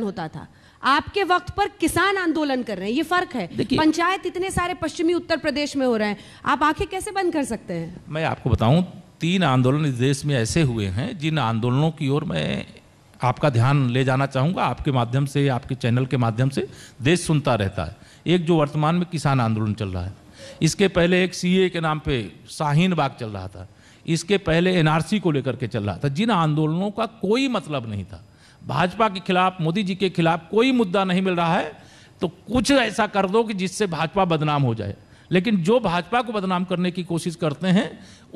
होता था आपके वक्त पर किसान आंदोलन कर रहे हैं ये फर्क है पंचायत इतने सारे पश्चिमी उत्तर प्रदेश में हो रहे हैं आप आंखें कैसे बंद कर सकते हैं मैं आपको बताऊं तीन आंदोलन इस देश में ऐसे हुए हैं जिन आंदोलनों की ओर मैं आपका ध्यान ले जाना चाहूंगा आपके माध्यम से आपके चैनल के माध्यम से देश सुनता रहता है एक जो वर्तमान में किसान आंदोलन चल रहा है इसके पहले एक सी के नाम पर शाहीन बाग चल रहा था इसके पहले एनआरसी को लेकर के चल रहा था जिन आंदोलनों का कोई मतलब नहीं था भाजपा के खिलाफ मोदी जी के खिलाफ कोई मुद्दा नहीं मिल रहा है तो कुछ ऐसा कर दो कि जिससे भाजपा बदनाम हो जाए लेकिन जो भाजपा को बदनाम करने की कोशिश करते हैं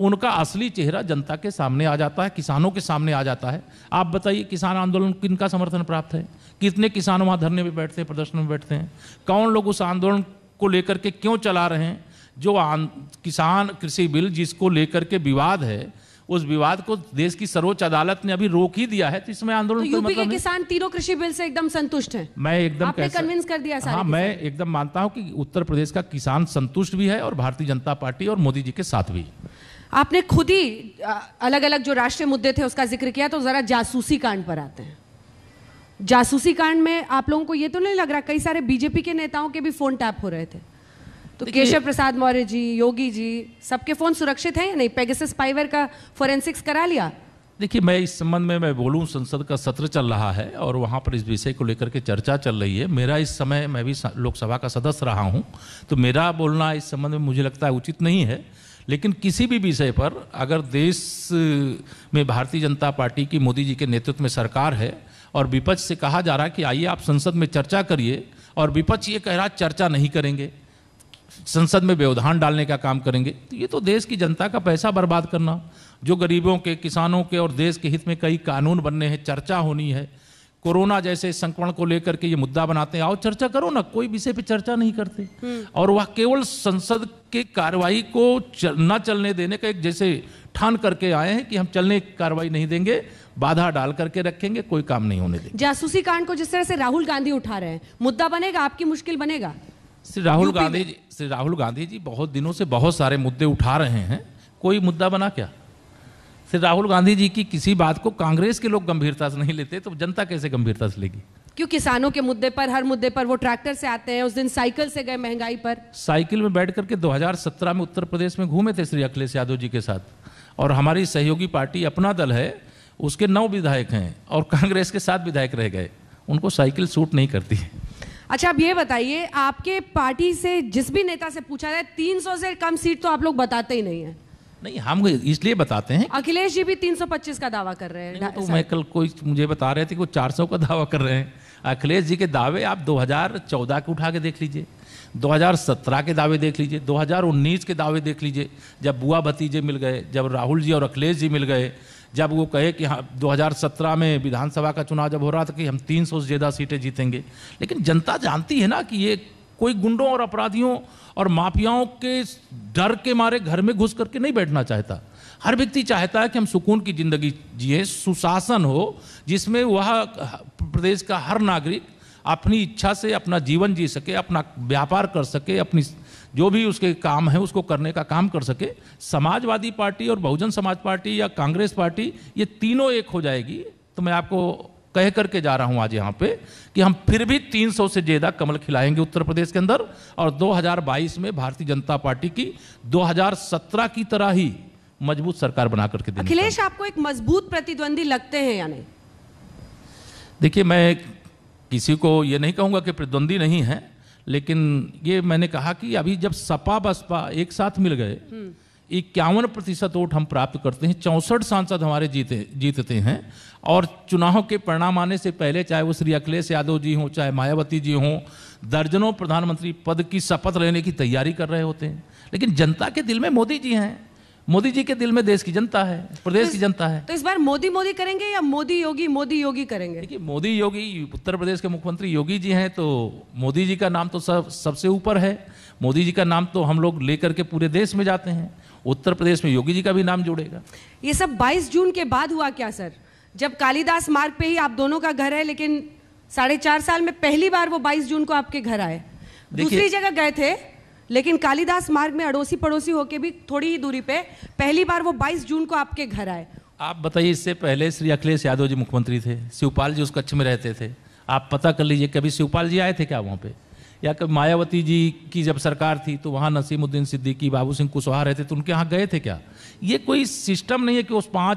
उनका असली चेहरा जनता के सामने आ जाता है किसानों के सामने आ जाता है आप बताइए किसान आंदोलन किन का समर्थन प्राप्त है कितने किसान वहाँ धरने में बैठते हैं प्रदर्शन में बैठते हैं कौन लोग उस आंदोलन को लेकर के क्यों चला रहे हैं जो किसान कृषि बिल जिसको लेकर के विवाद है उस विवाद को देश की सर्वोच्च अदालत ने अभी रोक ही दिया है तो इसमें आंदोलन तो यूपी के मतलब किसान तीनों कृषि बिल से एकदम संतुष्ट है मैं एकदम आपने कन्विंस कर दिया हाँ मैं एकदम मानता हूँ कि उत्तर प्रदेश का किसान संतुष्ट भी है और भारतीय जनता पार्टी और मोदी जी के साथ भी आपने खुद ही अलग अलग जो राष्ट्रीय मुद्दे थे उसका जिक्र किया तो जरा जासूसी कांड पर आते हैं जासूसी कांड में आप लोगों को ये तो नहीं लग रहा कई सारे बीजेपी के नेताओं के भी फोन टैप हो रहे थे तो केशव प्रसाद मौर्य जी योगी जी सबके फोन सुरक्षित हैं या नहीं पेगसिस पाइवर का फोरेंसिक्स करा लिया देखिए मैं इस संबंध में मैं बोलूं संसद का सत्र चल रहा है और वहाँ पर इस विषय को लेकर के चर्चा चल रही है मेरा इस समय मैं भी लोकसभा का सदस्य रहा हूँ तो मेरा बोलना इस संबंध में मुझे लगता है उचित नहीं है लेकिन किसी भी विषय पर अगर देश में भारतीय जनता पार्टी की मोदी जी के नेतृत्व में सरकार है और विपक्ष से कहा जा रहा है कि आइए आप संसद में चर्चा करिए और विपक्ष ये कह रहा चर्चा नहीं करेंगे संसद में व्यवधान डालने का काम करेंगे तो ये तो देश की जनता का पैसा बर्बाद करना जो गरीबों के किसानों के और देश के हित में कई कानून बनने हैं चर्चा होनी है कोरोना जैसे संक्रमण को लेकर के ये मुद्दा बनाते हैं आओ चर्चा करो ना कोई विषय पे चर्चा नहीं करते हम्म। और वह केवल संसद के कार्रवाई को चल, न चलने देने का एक जैसे ठान करके आए हैं कि हम चलने की कार्रवाई नहीं देंगे बाधा डाल करके रखेंगे कोई काम नहीं होने देंगे जासूसी कांड को जिस तरह से राहुल गांधी उठा रहे हैं मुद्दा बनेगा आपकी मुश्किल बनेगा श्री राहुल गांधी जी श्री राहुल गांधी जी बहुत दिनों से बहुत सारे मुद्दे उठा रहे हैं कोई मुद्दा बना क्या श्री राहुल गांधी जी की किसी बात को कांग्रेस के लोग गंभीरता से नहीं लेते तो जनता कैसे गंभीरता से लेगी क्यों किसानों के मुद्दे पर हर मुद्दे पर वो ट्रैक्टर से आते हैं उस दिन साइकिल से गए महंगाई पर साइकिल में बैठ करके 2017 में उत्तर प्रदेश में घूमे थे श्री अखिलेश यादव जी के साथ और हमारी सहयोगी पार्टी अपना दल है उसके नौ विधायक हैं और कांग्रेस के सात विधायक रह गए उनको साइकिल सूट नहीं करती है अच्छा आप ये बताइए आपके पार्टी से जिस भी नेता से पूछा जाए 300 से कम सीट तो आप लोग बताते ही नहीं है नहीं हम इसलिए बताते हैं अखिलेश जी भी 325 का दावा कर रहे हैं तो मैं कल कोई मुझे बता रहे थे कि वो 400 का दावा कर रहे हैं अखिलेश जी के दावे आप 2014 के उठा के देख लीजिए 2017 के दावे देख लीजिए 2019 के दावे देख लीजिए जब बुआ भतीजे मिल गए जब राहुल जी और अखिलेश जी मिल गए जब वो कहे कि हाँ दो में विधानसभा का चुनाव जब हो रहा था कि हम 300 से ज़्यादा सीटें जीतेंगे लेकिन जनता जानती है ना कि ये कोई गुंडों और अपराधियों और माफियाओं के डर के मारे घर में घुस करके नहीं बैठना चाहता हर व्यक्ति चाहता है कि हम सुकून की ज़िंदगी जिए सुशासन हो जिसमें वह प्रदेश का हर नागरिक अपनी इच्छा से अपना जीवन जी सके अपना व्यापार कर सके अपनी जो भी उसके काम है उसको करने का काम कर सके समाजवादी पार्टी और बहुजन समाज पार्टी या कांग्रेस पार्टी ये तीनों एक हो जाएगी तो मैं आपको कह करके जा रहा हूं आज यहाँ पे कि हम फिर भी 300 से ज़्यादा कमल खिलाएंगे उत्तर प्रदेश के अंदर और 2022 में भारतीय जनता पार्टी की 2017 की तरह ही मजबूत सरकार बना करके अखिलेश आपको एक मजबूत प्रतिद्वंदी लगते हैं यानी देखिए मैं किसी को ये नहीं कहूँगा कि प्रतिद्वंदी नहीं है लेकिन ये मैंने कहा कि अभी जब सपा बसपा एक साथ मिल गए हम्म। इक्यावन प्रतिशत वोट हम प्राप्त करते हैं चौंसठ सांसद हमारे जीते जीतते हैं और चुनाव के परिणाम आने से पहले चाहे वो श्री अखिलेश यादव जी हों चाहे मायावती जी हों दर्जनों प्रधानमंत्री पद की शपथ लेने की तैयारी कर रहे होते हैं लेकिन जनता के दिल में मोदी जी हैं मोदी जी के दिल में देश की जनता है प्रदेश तो की जनता है तो इस बार मोदी मोदी करेंगे या मोदी योगी मोदी योगी करेंगे देखिए मोदी योगी उत्तर प्रदेश के मुख्यमंत्री योगी जी हैं तो मोदी जी का नाम तो सब सबसे ऊपर है मोदी जी का नाम तो हम लोग लेकर के पूरे देश में जाते हैं उत्तर प्रदेश में योगी जी का भी नाम जुड़ेगा ये सब बाईस जून के बाद हुआ क्या सर जब कालिदास मार्ग पे ही आप दोनों का घर है लेकिन साढ़े चार साल में पहली बार वो बाईस जून को आपके घर आए दूसरी जगह गए थे लेकिन कालिदास मार्ग में अड़ोसी पड़ोसी होके भी थोड़ी ही दूरी पे पहली बार वो 22 जून को आपके घर आए आप बताइए इससे पहले श्री अखिलेश यादव जी मुख्यमंत्री थे शिवपाल जी उस कच्छ में रहते थे आप पता कर लीजिए कभी शिवपाल जी आए थे क्या वहाँ पे या कभी मायावती जी की जब सरकार थी तो वहाँ नसीमुद्दीन सिद्दीकी बाबू सिंह कुशवाहा रहते तो उनके यहाँ गए थे क्या ये कोई सिस्टम नहीं है कि उस पाँच